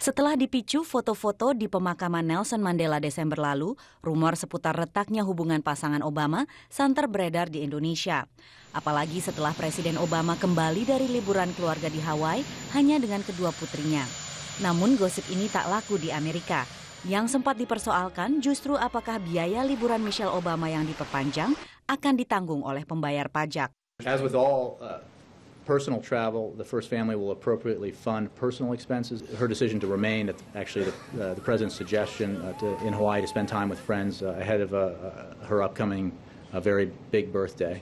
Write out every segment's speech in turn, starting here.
Setelah dipicu foto-foto di pemakaman Nelson Mandela Desember lalu, rumor seputar retaknya hubungan pasangan Obama santer beredar di Indonesia. Apalagi setelah Presiden Obama kembali dari liburan keluarga di Hawaii hanya dengan kedua putrinya. Namun gosip ini tak laku di Amerika. Yang sempat dipersoalkan justru apakah biaya liburan Michelle Obama yang diperpanjang akan ditanggung oleh pembayar pajak. Uh, personal travel, the first family will appropriately fund personal expenses. Her decision to remain, at the, actually, the, uh, the, president's suggestion uh, to, in Hawaii to spend time with friends uh, ahead of uh, uh, her upcoming uh, very big birthday.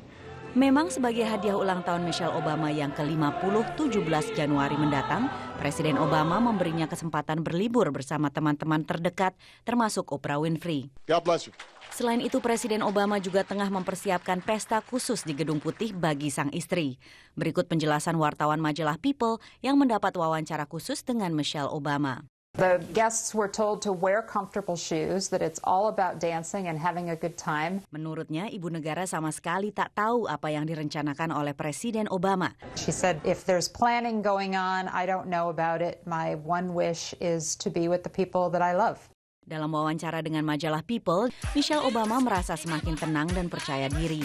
Memang sebagai hadiah ulang tahun Michelle Obama yang ke-50 17 Januari mendatang, Presiden Obama memberinya kesempatan berlibur bersama teman-teman terdekat termasuk Oprah Winfrey. God bless you. Selain itu, Presiden Obama juga tengah mempersiapkan pesta khusus di Gedung Putih bagi sang istri. Berikut penjelasan wartawan majalah People yang mendapat wawancara khusus dengan Michelle Obama. The guests were told to wear comfortable shoes, that it's all about dancing and having a good time. Menurutnya, ibu negara sama sekali tak tahu apa yang direncanakan oleh Presiden Obama. She said, if there's planning going on, I don't know about it. My one wish is to be with the people that I love. Dalam wawancara dengan majalah People, Michelle Obama merasa semakin tenang dan percaya diri.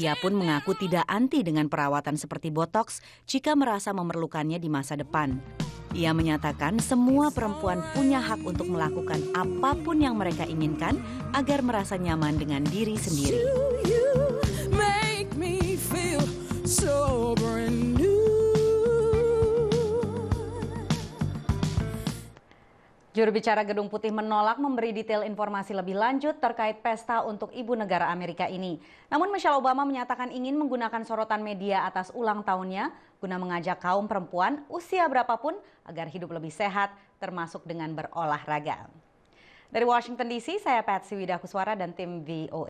Ia pun mengaku tidak anti dengan perawatan seperti botox jika merasa memerlukannya di masa depan. Ia menyatakan semua perempuan punya hak untuk melakukan apapun yang mereka inginkan agar merasa nyaman dengan diri sendiri. Juru bicara Gedung Putih menolak memberi detail informasi lebih lanjut terkait pesta untuk ibu negara Amerika ini. Namun Michelle Obama menyatakan ingin menggunakan sorotan media atas ulang tahunnya guna mengajak kaum perempuan usia berapapun agar hidup lebih sehat termasuk dengan berolahraga. Dari Washington DC, saya Patsy Widakuswara dan tim VOA.